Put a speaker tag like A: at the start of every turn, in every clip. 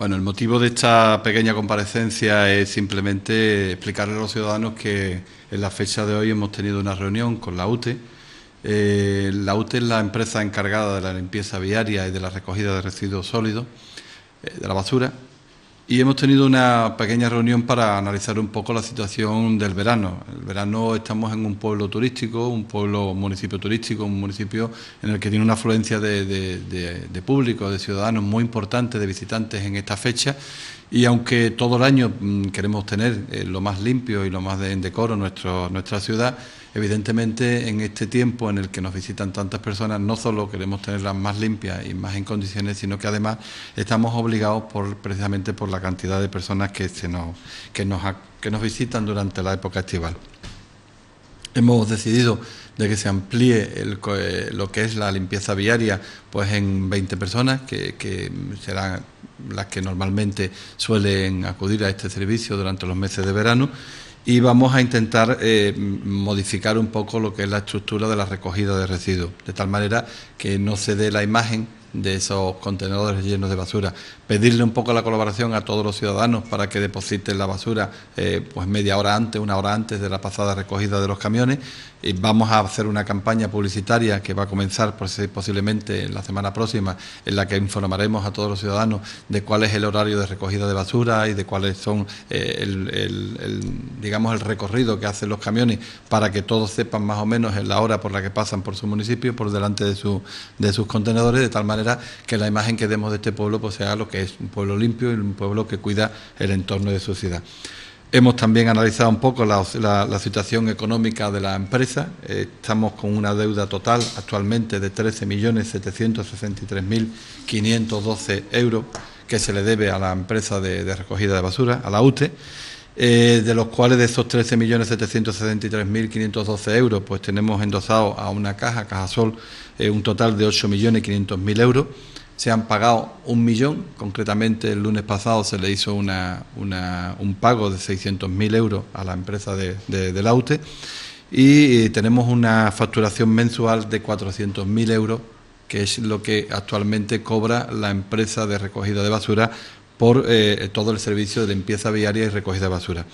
A: Bueno, el motivo de esta pequeña comparecencia es simplemente explicarle a los ciudadanos que en la fecha de hoy hemos tenido una reunión con la UTE. Eh, la UTE es la empresa encargada de la limpieza viaria y de la recogida de residuos sólidos, eh, de la basura, y hemos tenido una pequeña reunión para analizar un poco la situación del verano no estamos en un pueblo turístico, un pueblo, municipio turístico, un municipio en el que tiene una afluencia de, público, de ciudadanos muy importante, de visitantes en esta fecha. Y aunque todo el año mm, queremos tener eh, lo más limpio y lo más en decoro nuestra ciudad, evidentemente en este tiempo en el que nos visitan tantas personas, no solo queremos tenerlas más limpias y más en condiciones, sino que además estamos obligados por, precisamente por la cantidad de personas que, que, nos, que nos visitan durante la época estival. Hemos decidido de que se amplíe eh, lo que es la limpieza viaria pues en 20 personas, que, serán las que normalmente suelen acudir a este servicio durante los meses de verano. Y vamos a intentar eh, modificar un poco lo que es la estructura de la recogida de residuos, de tal manera que no se dé la imagen de esos contenedores llenos de basura. Pedirle un poco la colaboración a todos los ciudadanos para que depositen la basura eh, pues media hora antes, una hora antes de la pasada recogida de los camiones. Y vamos a hacer una campaña publicitaria que va a comenzar pues, posiblemente en la semana próxima, en la que informaremos a todos los ciudadanos de cuál es el horario de recogida de basura y de cuáles son eh, el, digamos, el recorrido que hacen los camiones para que todos sepan más o menos en la hora por la que pasan por su municipio, por delante de, su, de sus contenedores, de tal manera que la imagen que demos de este pueblo pues, sea lo que es un pueblo limpio y un pueblo que cuida el entorno de su ciudad. Hemos también analizado un poco la, situación económica de la empresa. Eh, estamos con una deuda total actualmente de 13.763.512 euros que se le debe a la empresa de recogida de basura, a la UTE. Eh, de los cuales de esos 13.773.512 euros, pues tenemos endosado a una caja, cajasol eh, un total de 8.500.000 euros. Se han pagado un millón, concretamente el lunes pasado se le hizo una, un pago de 600.000 euros a la empresa de, del AUTE y eh, tenemos una facturación mensual de 400.000 euros, que es lo que actualmente cobra la empresa de recogida de basura por eh, todo el servicio de limpieza viaria y recogida de basura.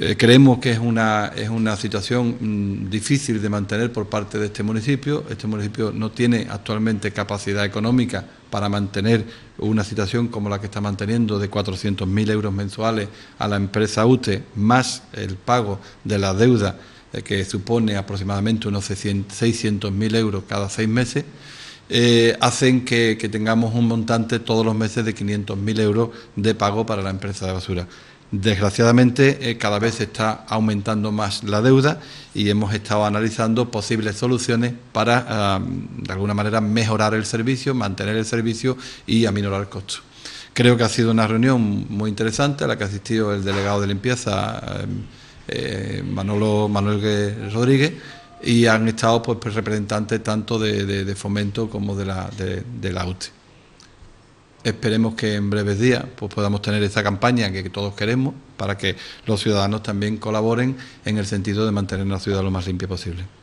A: Eh, creemos que es una, es una situación mm, difícil de mantener por parte de este municipio. Este municipio no tiene actualmente capacidad económica para mantener una situación como la que está manteniendo de 400.000 euros mensuales a la empresa UTE, más el pago de la deuda eh, que supone aproximadamente unos 600.000 euros cada seis meses. Eh, hacen que, tengamos un montante todos los meses de 500.000 euros de pago para la empresa de basura. Desgraciadamente, eh, cada vez está aumentando más la deuda y hemos estado analizando posibles soluciones para, ah, de alguna manera, mejorar el servicio, mantener el servicio y aminorar costo. Creo que ha sido una reunión muy interesante a la que ha asistido el delegado de limpieza, eh, Manolo, Manuel Rodríguez, y han estado pues, pues representantes tanto de, Fomento como de la, de, UTI. Esperemos que en breves días pues, podamos tener esa campaña que todos queremos para que los ciudadanos también colaboren en el sentido de mantener la ciudad lo más limpia posible.